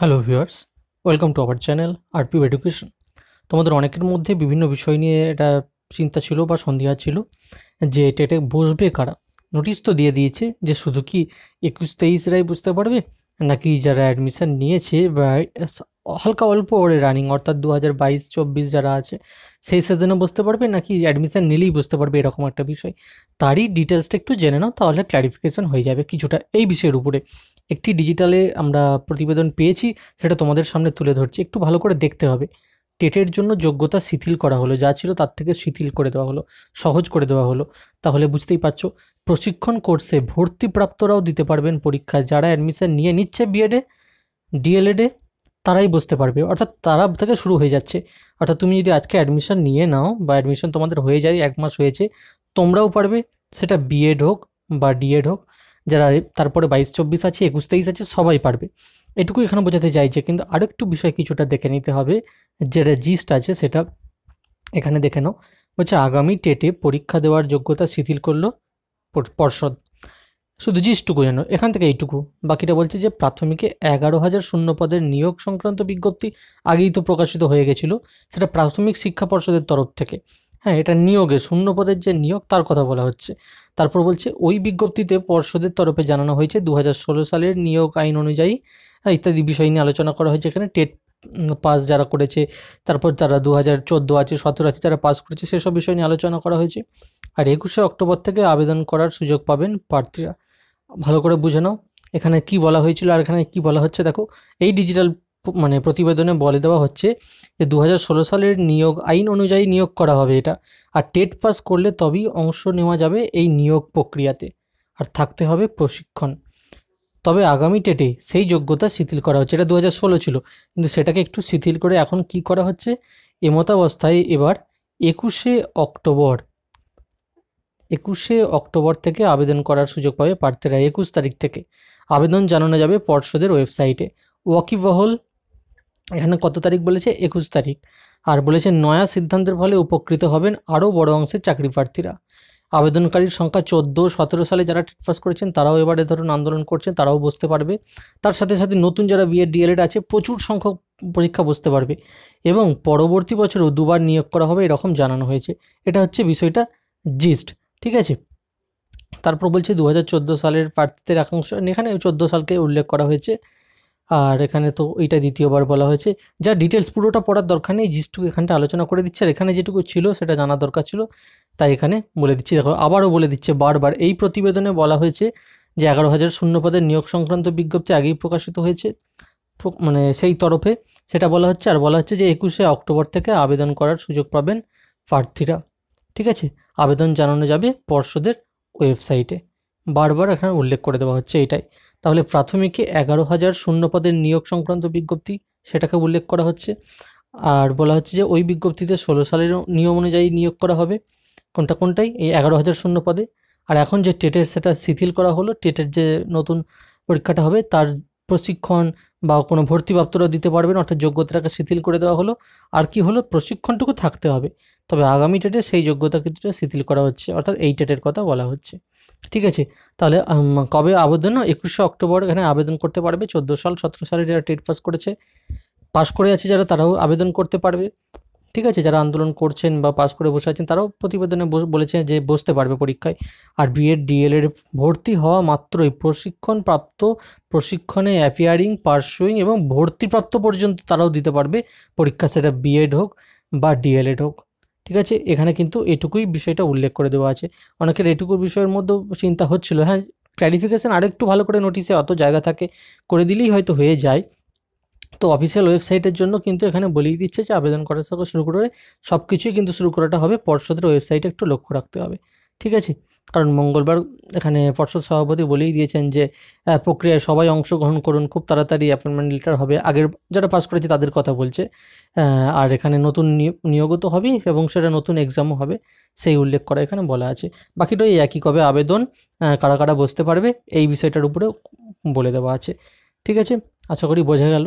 hello viewers welcome to our channel আর RP education তোমাদের অনেকের মধ্যে বিভিন্ন বিষয় নিয়ে এটা চিন্তা ছিল বা সন্দেহা ছিল যে টেটে বসবে কারা নোটিশ তো দিয়ে দিয়েছে যে শুধু কি একুশ তেইশরাই বুঝতে পারবে নাকি যারা অ্যাডমিশান নিয়েছে বা হালকা অল্প ওরে রানিং অর্থাৎ দু হাজার বাইশ চব্বিশ যারা আছে সেই সেজনে বুঝতে পারবে নাকি অ্যাডমিশান নিলেই বুঝতে পারবে এরকম একটা বিষয় তারই ডিটেলসটা একটু জেনে নাও তাহলে ক্ল্যারিফিকেশন হয়ে যাবে কিছুটা এই বিষয়ের উপরে একটি ডিজিটালে আমরা প্রতিবেদন পেয়েছি সেটা তোমাদের সামনে তুলে ধরছি একটু ভালো করে দেখতে হবে টেটের জন্য যোগ্যতা শিথিল করা হলো যা ছিল তার থেকে শিথিল করে দেওয়া হলো সহজ করে দেওয়া হলো তাহলে বুঝতেই পারছো প্রশিক্ষণ কোর্সে ভর্তিপ্রাপ্তরাও দিতে পারবেন পরীক্ষায় যারা অ্যাডমিশান নিয়ে নিচ্ছে বিএডে ডিএলএডে তারাই বসতে পারবে অর্থাৎ তারা থেকে শুরু হয়ে যাচ্ছে অর্থাৎ তুমি যদি আজকে অ্যাডমিশন নিয়ে নাও বা অ্যাডমিশন তোমাদের হয়ে যায় এক মাস হয়েছে তোমরাও পারবে সেটা বিএড হোক বা ডিএড হোক যারা তারপরে বাইশ চব্বিশ আছে একুশ তেইশ আছে সবাই পারবে এটুকু এখানে বোঝাতে চাইছে কিন্তু আরেকটু বিষয় কিছুটা দেখে নিতে হবে যেটা জিস্ট আছে সেটা এখানে দেখে নাও বলছে আগামী টেটে পরীক্ষা দেওয়ার যোগ্যতা শিথিল করলো পর্ষদ শুধু জিস্টুকু যেন এখান থেকে এইটুকু বাকিটা বলছে যে প্রাথমিকে এগারো হাজার শূন্য পদের নিয়োগ সংক্রান্ত বিজ্ঞপ্তি আগেই তো প্রকাশিত হয়ে গেছিলো সেটা প্রাথমিক শিক্ষা পর্ষদের তরফ থেকে হ্যাঁ এটা নিয়োগে শূন্য পদের যে নিয়োগ তার কথা বলা হচ্ছে তারপর বলছে ওই বিজ্ঞপ্তিতে পর্ষদের তরফে জানানো হয়েছে দু সালের নিয়োগ আইন অনুযায়ী হ্যাঁ, ইত্যাদি বিষয় নিয়ে আলোচনা করা হয়েছে এখানে টেট পাস যারা করেছে তারপর তারা দু হাজার চোদ্দো আছে সতেরো আছে যারা পাস করেছে সেসব বিষয় নিয়ে আলোচনা করা হয়েছে আর একুশে অক্টোবর থেকে আবেদন করার সুযোগ পাবেন প্রার্থীরা ভালো করে বুঝে নাও এখানে কি বলা হয়েছিল আর এখানে কি বলা হচ্ছে দেখো এই ডিজিটাল মানে প্রতিবেদনে বলে দেওয়া হচ্ছে যে দু সালের নিয়োগ আইন অনুযায়ী নিয়োগ করা হবে এটা আর টেট পাস করলে তবেই অংশ নেওয়া যাবে এই নিয়োগ প্রক্রিয়াতে আর থাকতে হবে প্রশিক্ষণ তবে আগামী টেটে সেই যোগ্যতা শিথিল করা হচ্ছে এটা দু ছিল কিন্তু সেটাকে একটু শিথিল করে এখন কি করা হচ্ছে এমতাবস্থায় এবার একুশে অক্টোবর একুশে অক্টোবর থেকে আবেদন করার সুযোগ পাবে প্রার্থীরা একুশ তারিখ থেকে আবেদন জানানো যাবে পর্ষদের ওয়েবসাইটে ওয়াকিবহল এখানে কত তারিখ বলেছে একুশ তারিখ আর বলেছে নয়া সিদ্ধান্তের ফলে উপকৃত হবেন আরও বড় অংশের চাকরি প্রার্থীরা আবেদনকারীর সংখ্যা চোদ্দো সতেরো সালে যারা টেট পাস করেছেন তারাও এবারে ধরুন আন্দোলন করছেন তারাও বসতে পারবে তার সাথে সাথে নতুন যারা বিএ ডিএলএড আছে প্রচুর সংখ্যক পরীক্ষা বসতে পারবে এবং পরবর্তী বছরও দুবার নিয়োগ করা হবে এরকম জানানো হয়েছে এটা হচ্ছে বিষয়টা জিস্ট ঠিক আছে তারপর বলছে দু সালের প্রার্থীদের একাংশ এখানে চোদ্দো সালকে উল্লেখ করা হয়েছে আর এখানে তো এইটা দ্বিতীয়বার বলা হয়েছে যা ডিটেলস পুরোটা পড়ার দরকার নেই জিস্টুকু এখানটা আলোচনা করে দিচ্ছে আর এখানে যেটুকু ছিল সেটা জানা দরকার ছিল তাই এখানে বলে দিচ্ছি দেখো আবারও বলে দিচ্ছে বারবার এই প্রতিবেদনে বলা হয়েছে যে এগারো হাজার শূন্যপদের নিয়োগ সংক্রান্ত বিজ্ঞপ্তি আগেই প্রকাশিত হয়েছে মানে সেই তরফে সেটা বলা হচ্ছে আর বলা হচ্ছে যে একুশে অক্টোবর থেকে আবেদন করার সুযোগ পাবেন প্রার্থীরা ঠিক আছে আবেদন জানানো যাবে পর্ষদের ওয়েবসাইটে বারবার এখানে উল্লেখ করে দেওয়া হচ্ছে এটাই তাহলে প্রাথমিকে এগারো হাজার শূন্য পদের নিয়োগ সংক্রান্ত বিজ্ঞপ্তি সেটাকে উল্লেখ করা হচ্ছে আর বলা হচ্ছে যে ওই বিজ্ঞপ্তিতে ষোলো সালের নিয়ম অনুযায়ী নিয়োগ করা হবে কোনটা কোনটাই এই এগারো হাজার শূন্য পদে আর এখন যে টেটের সেটা শিথিল করা হলো টেটের যে নতুন পরীক্ষাটা হবে তার প্রশিক্ষণ বা কোনো ভর্তিপ্রাপ্তরা দিতে পারবেন অর্থাৎ যোগ্যতাটাকে শিথিল করে দেওয়া হলো আর কি হলো প্রশিক্ষণটুকু থাকতে হবে তবে আগামী ডেটে সেই যোগ্যতা কিছুটা শিথিল করা হচ্ছে অর্থাৎ এই ডেটের কথা বলা হচ্ছে ঠিক আছে তাহলে কবে আবেদন একুশে অক্টোবর এখানে আবেদন করতে পারবে চোদ্দো সাল সতেরো সালে যারা টেট পাস করেছে পাস করে আছে যারা তারাও আবেদন করতে পারবে ঠিক আছে যারা আন্দোলন করছেন বা পাস করে বসে আছেন তারাও প্রতিবেদনে বলেছেন যে বসতে পারবে পরীক্ষায় আর বিএড ডিএলএড ভর্তি হওয়া মাত্রই প্রশিক্ষণপ্রাপ্ত প্রশিক্ষণে অ্যাপিয়ারিং পার্সুইং এবং ভর্তিপ্রাপ্ত পর্যন্ত তারাও দিতে পারবে পরীক্ষা সেটা বিএড হোক বা ডিএলএড হোক ঠিক আছে এখানে কিন্তু এটুকুই বিষয়টা উল্লেখ করে দেওয়া আছে অনেকের এটুকুর বিষয়ের মধ্যেও চিন্তা হচ্ছিল হ্যাঁ ক্ল্যারিফিকেশান আরেকটু ভালো করে নোটিশে অত জায়গা থাকে করে দিলেই হয়তো হয়ে যায় তো অফিসিয়াল ওয়েবসাইটের জন্য কিন্তু এখানে বলেই দিচ্ছে যে আবেদন করার সাথে শুরু করে সব কিছুই কিন্তু শুরু করাটা হবে পর্ষদের ওয়েবসাইটে একটু লক্ষ্য রাখতে হবে ঠিক আছে কারণ মঙ্গলবার এখানে পর্ষদ সভাপতি বলেই দিয়েছেন যে প্রক্রিয়ায় সবাই অংশগ্রহণ করুন খুব তাড়াতাড়ি অ্যাপয়েন্টমেন্ট লেটার হবে আগের যারা পাস করেছে তাদের কথা বলছে আর এখানে নতুন নিয়োগও তো হবেই এবং সেটা নতুন এক্সামও হবে সেই উল্লেখ করা এখানে বলা আছে বাকিটাই একই কবে আবেদন কারা কারা বসতে পারবে এই বিষয়টার উপরেও বলে দেওয়া আছে ঠিক আছে আশা করি বোঝা গেল